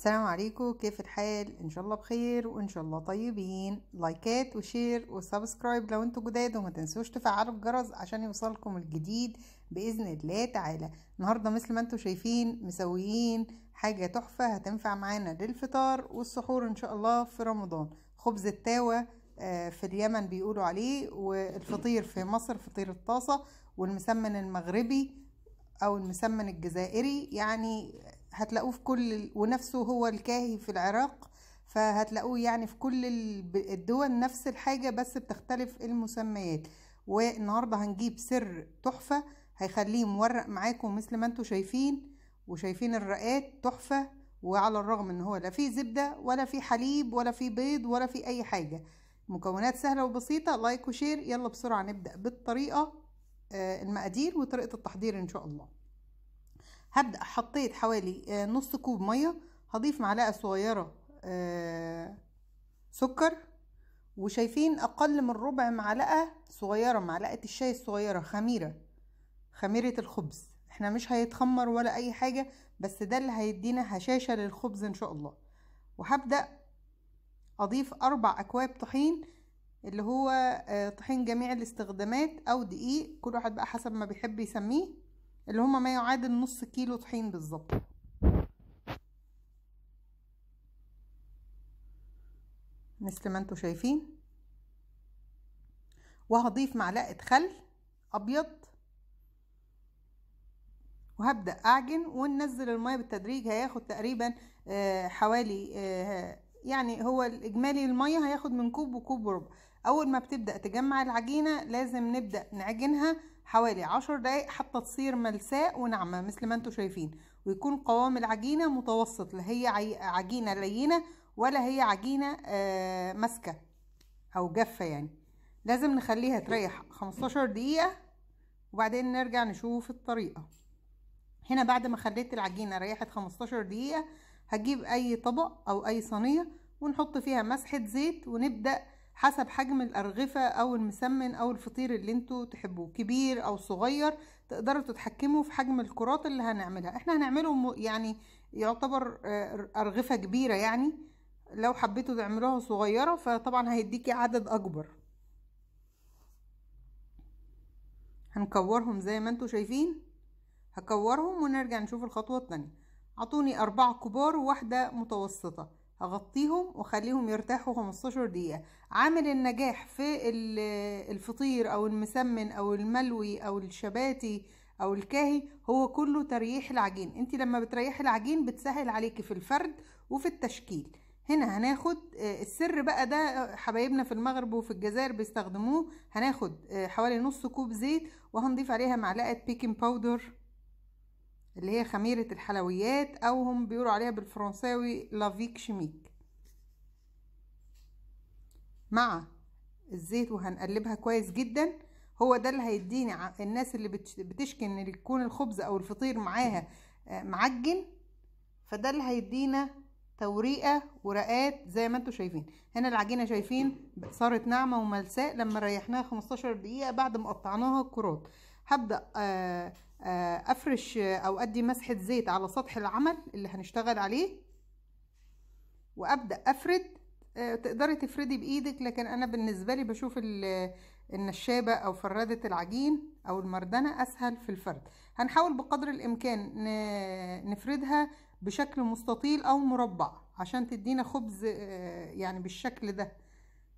السلام عليكم كيف الحال ان شاء الله بخير وان شاء الله طيبين لايكات وشير وسبسكرايب لو انتم جداد وما تنسوش تفعلوا الجرس عشان يوصلكم الجديد باذن الله تعالى النهارده مثل ما انتم شايفين مسويين حاجه تحفه هتنفع معانا للفطار والسحور ان شاء الله في رمضان خبز التاوه آه، في اليمن بيقولوا عليه والفطير في مصر فطير الطاسه والمسمن المغربي او المسمن الجزائري يعني هتلاقوه في كل ونفسه هو الكاهي في العراق فهتلاقوه يعني في كل الدول نفس الحاجة بس بتختلف المسميات والنهاردة هنجيب سر تحفة هيخليه مورق معاكم مثل ما انتوا شايفين وشايفين الرقات تحفة وعلى الرغم ان هو لا فيه زبدة ولا فيه حليب ولا فيه بيض ولا فيه اي حاجة مكونات سهلة وبسيطة لايك وشير يلا بسرعة نبدأ بالطريقة آه، المقادير وطريقة التحضير ان شاء الله هبدأ حطيت حوالي آه، نص كوب مية هضيف معلقة صغيرة آه، سكر وشايفين أقل من ربع معلقة صغيرة معلقة الشاي الصغيرة خميرة خميرة الخبز احنا مش هيتخمر ولا أي حاجة بس ده اللي هيدينا هشاشة للخبز إن شاء الله وهبدأ أضيف أربع أكواب طحين اللي هو آه، طحين جميع الاستخدامات أو دقيق كل واحد بقى حسب ما بيحب يسميه اللي هما ما يعادل نص كيلو طحين بالظبط مثل ما انتوا شايفين وهضيف معلقه خل ابيض وهبدا اعجن وننزل الميه بالتدريج هياخد تقريبا آه، حوالي آه، يعني هو الاجمالي الميه هياخد من كوب وكوب وربع اول ما بتبدا تجمع العجينه لازم نبدا نعجنها حوالي عشر دقايق حتى تصير ملساء وناعمة مثل ما انتم شايفين ويكون قوام العجينة متوسط لا هي عجينة لينة ولا هي عجينة آه، ماسكة أو جافة يعني لازم نخليها تريح 15 دقيقة وبعدين نرجع نشوف الطريقة هنا بعد ما خليت العجينة ريحت 15 دقيقة هجيب أي طبق أو أي صينية ونحط فيها مسحة زيت ونبدأ حسب حجم الأرغفة أو المسمن أو الفطير اللي انتوا تحبوه كبير أو صغير تقدروا تتحكموا في حجم الكرات اللي هنعملها احنا هنعمله يعني يعتبر آه، أرغفة كبيرة يعني لو حبيتوا تعملوها صغيرة فطبعا هيديكي عدد أكبر هنكورهم زي ما انتوا شايفين هكورهم ونرجع نشوف الخطوة التانية عطوني أربعة كبار وواحدة متوسطة اغطيهم واخليهم يرتاحوا 15 دقيقه عامل النجاح في الفطير او المسمن او الملوي او الشباتي او الكاهي هو كله تريح العجين انت لما بتريحي العجين بتسهل عليكي في الفرد وفي التشكيل هنا هناخد آه، السر بقى ده آه، حبايبنا في المغرب وفي الجزائر بيستخدموه هناخد آه، حوالي نص كوب زيت وهنضيف عليها معلقه بيكنج باودر اللي هي خميرة الحلويات أو هم بيقولوا عليها بالفرنساوي لافيك شميك مع الزيت وهنقلبها كويس جدا هو ده اللي هيديني الناس اللي بتشكي ان يكون الخبز او الفطير معاها آه، معجن فده اللي هيدينا توريقه ورقات زي ما انتم شايفين هنا العجينه شايفين صارت ناعمه وملساء لما ريحناها 15 دقيقه بعد ما قطعناها الكرات هبدا آه آه، افرش او ادي مسحه زيت على سطح العمل اللي هنشتغل عليه وابدا افرد آه، تقدري تفردي بايدك لكن انا بالنسبه لي بشوف النشابه او فردة العجين او المردنه اسهل في الفرد هنحاول بقدر الامكان نفردها بشكل مستطيل او مربع عشان تدينا خبز آه، يعني بالشكل ده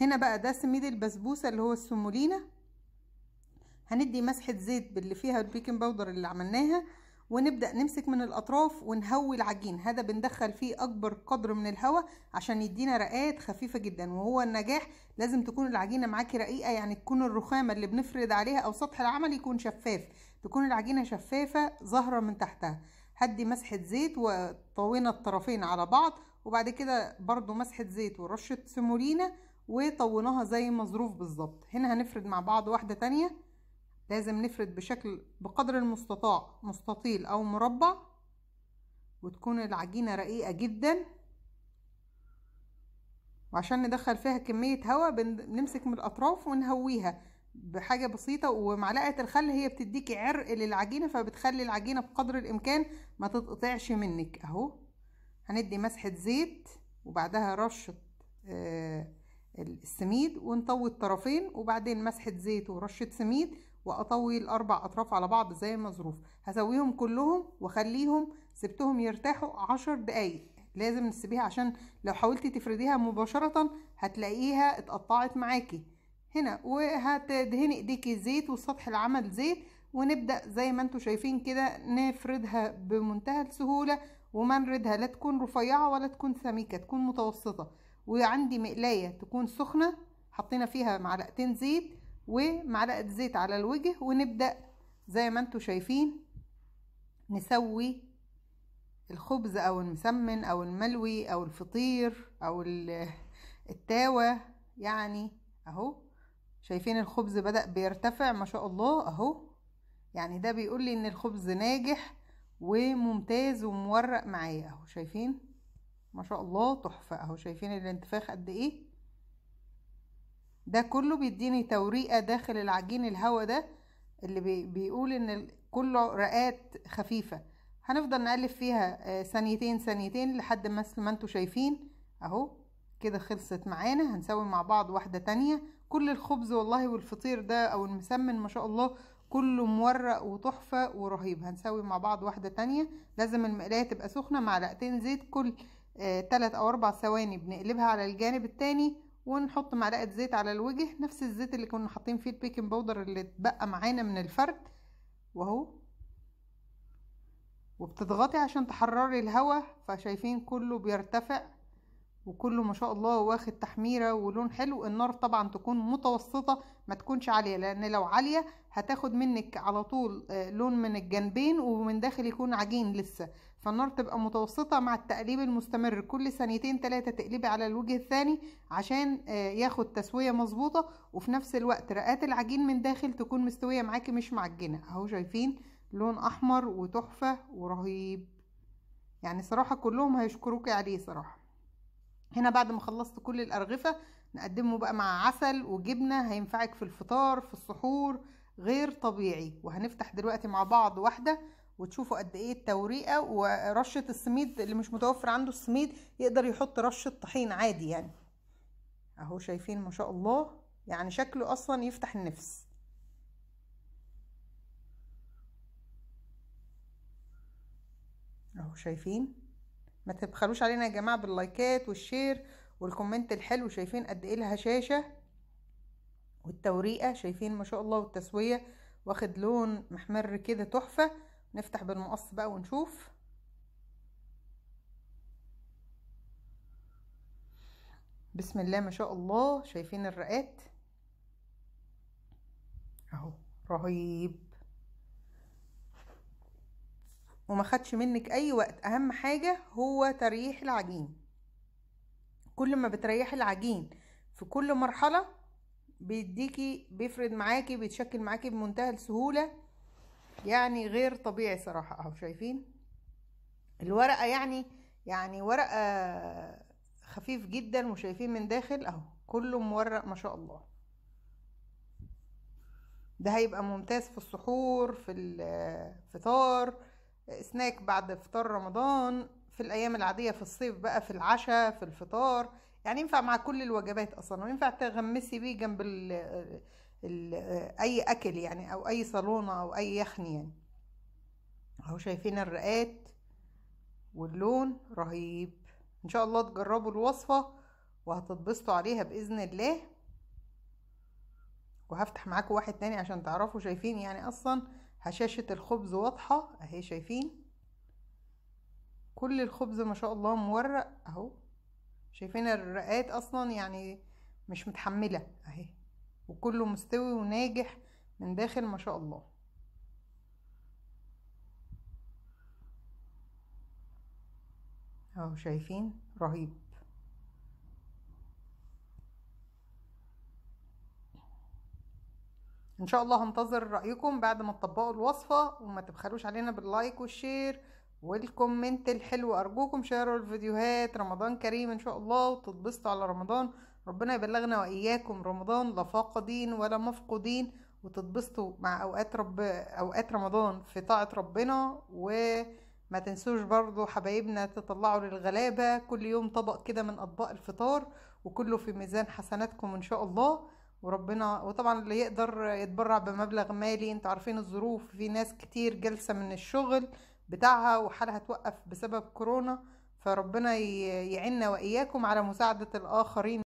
هنا بقى ده سميد البسبوسه اللي هو السمولينا هندي مسحة زيت باللي فيها البيكنج باودر اللي عملناها ونبدأ نمسك من الأطراف ونهوي العجين هذا بندخل فيه أكبر قدر من الهواء عشان يدينا رقات خفيفة جدا وهو النجاح لازم تكون العجينة معاكي رقيقة يعني تكون الرخامة اللي بنفرد عليها أو سطح العمل يكون شفاف تكون العجينة شفافة ظاهرة من تحتها هدي مسحة زيت وطوينا الطرفين على بعض وبعد كده برضو مسحة زيت ورشة سمولينا وطوناها زي مظروف بالظبط هنا هنفرد مع بعض واحدة تانية لازم نفرد بشكل بقدر المستطاع مستطيل أو مربع وتكون العجينة رقيقة جدا وعشان ندخل فيها كمية هواء بنمسك من الأطراف ونهويها بحاجة بسيطة ومعلقة الخل هي بتديكي عرق للعجينة فبتخلي العجينة بقدر الإمكان ما تتقطعش منك أهو هندي مسحة زيت وبعدها رشة آه السميد ونطوي الطرفين وبعدين مسحة زيت ورشة سميد واطوي الاربع اطراف على بعض زي المظروف هسويهم كلهم واخليهم سبتهم يرتاحوا عشر دقايق لازم نسيبيها عشان لو حاولتي تفرديها مباشرة هتلاقيها اتقطعت معاكي هنا وهتدهني ايديكي زيت والسطح العمل زيت ونبدأ زي ما انتوا شايفين كده نفردها بمنتهى السهولة نردها لا تكون رفيعة ولا تكون سميكة تكون متوسطة وعندي مقلاية تكون سخنة حطينا فيها معلقتين زيت ومعلقة زيت على الوجه ونبدأ زي ما انتوا شايفين نسوي الخبز او المسمن او الملوي او الفطير او التاوة يعني اهو شايفين الخبز بدأ بيرتفع ما شاء الله اهو يعني ده بيقول لي ان الخبز ناجح وممتاز ومورق معايا اهو شايفين ما شاء الله تحفة اهو شايفين الانتفاخ قد ايه ده كله بيديني توريقة داخل العجين الهوا ده اللي بي بيقول ان كله رقات خفيفة هنفضل نقلب فيها آه، ثانيتين ثانيتين لحد مثل ما انتوا شايفين اهو كده خلصت معانا هنسوي مع بعض واحدة تانية كل الخبز والله والفطير ده او المسمن ما شاء الله كله مورق وتحفة ورهيب هنسوي مع بعض واحدة تانية لازم المقلاية تبقى سخنة معلقتين زيت كل آه، تلات او اربع ثواني بنقلبها على الجانب التاني ونحط معلقه زيت على الوجه نفس الزيت اللي كنا حاطين فيه البيكنج باودر اللي اتبقى معانا من الفرد واهو وبتضغطي عشان تحرري الهواء فشايفين كله بيرتفع وكله ما شاء الله واخد تحميرة ولون حلو النار طبعا تكون متوسطة ما تكونش عالية لان لو عالية هتاخد منك على طول آه، لون من الجنبين ومن داخل يكون عجين لسه فالنار تبقى متوسطة مع التقليب المستمر كل ثانيتين تلاتة تقلبي على الوجه الثاني عشان آه، ياخد تسوية مظبوطة وفي نفس الوقت رقات العجين من داخل تكون مستوية معاكي مش معجنة اهو شايفين لون احمر وتحفة ورهيب يعني صراحة كلهم هيشكروكي عليه صراحة هنا بعد ما خلصت كل الأرغفة نقدمه بقى مع عسل وجبنة هينفعك في الفطار في السحور غير طبيعي وهنفتح دلوقتي مع بعض واحدة وتشوفوا قد ايه التوريقه ورشه السميد اللي مش متوفر عنده السميد يقدر يحط رشه طحين عادي يعني اهو شايفين ما شاء الله يعني شكله اصلا يفتح النفس اهو شايفين ما تبخلوش علينا يا جماعه باللايكات والشير والكومنت الحلو شايفين قد ايه الهشاشه والتوريقه شايفين ما شاء الله والتسويه واخد لون محمر كده تحفه نفتح بالمقص بقى ونشوف بسم الله ما شاء الله شايفين الرقات اهو رهيب وما خدش منك اي وقت اهم حاجة هو تريح العجين كل ما بتريح العجين في كل مرحلة بيديكي بيفرد معاكي بيتشكل معاكي بمنتهى السهولة يعني غير طبيعي صراحة اهو شايفين الورقة يعني يعني ورقة خفيف جدا وشايفين من داخل اهو كله مورق ما شاء الله ده هيبقى ممتاز في السحور في الفطار سناك بعد فطار رمضان في الايام العاديه في الصيف بقى في العشاء في الفطار يعني ينفع مع كل الوجبات اصلا وينفع تغمسي بيه جنب اي اكل يعني او اي صالونه او اي يخن يعني اهو شايفين الرقات واللون رهيب ان شاء الله تجربوا الوصفه وهتتبسطوا عليها باذن الله وهفتح معاكم واحد تاني عشان تعرفوا شايفين يعني اصلا هشاشه الخبز واضحه اهي شايفين كل الخبز ما شاء الله مورق اهو شايفين الرقات اصلا يعني مش متحمله اهي وكله مستوي وناجح من داخل ما شاء الله اهو شايفين رهيب ان شاء الله هنتظر رايكم بعد ما تطبقوا الوصفه وما تبخلوش علينا باللايك والشير والكومنت الحلو ارجوكم شاروا الفيديوهات رمضان كريم ان شاء الله وتتبسطوا على رمضان ربنا يبلغنا واياكم رمضان لا فاقدين ولا مفقودين وتتبسطوا مع اوقات رب اوقات رمضان في طاعه ربنا وما تنسوش برضو حبايبنا تطلعوا للغلابه كل يوم طبق كده من اطباق الفطار وكله في ميزان حسناتكم ان شاء الله وربنا وطبعا اللي يقدر يتبرع بمبلغ مالي انتوا عارفين الظروف في ناس كتير جالسه من الشغل بتاعها وحالها توقف بسبب كورونا فربنا يعيننا واياكم على مساعده الاخرين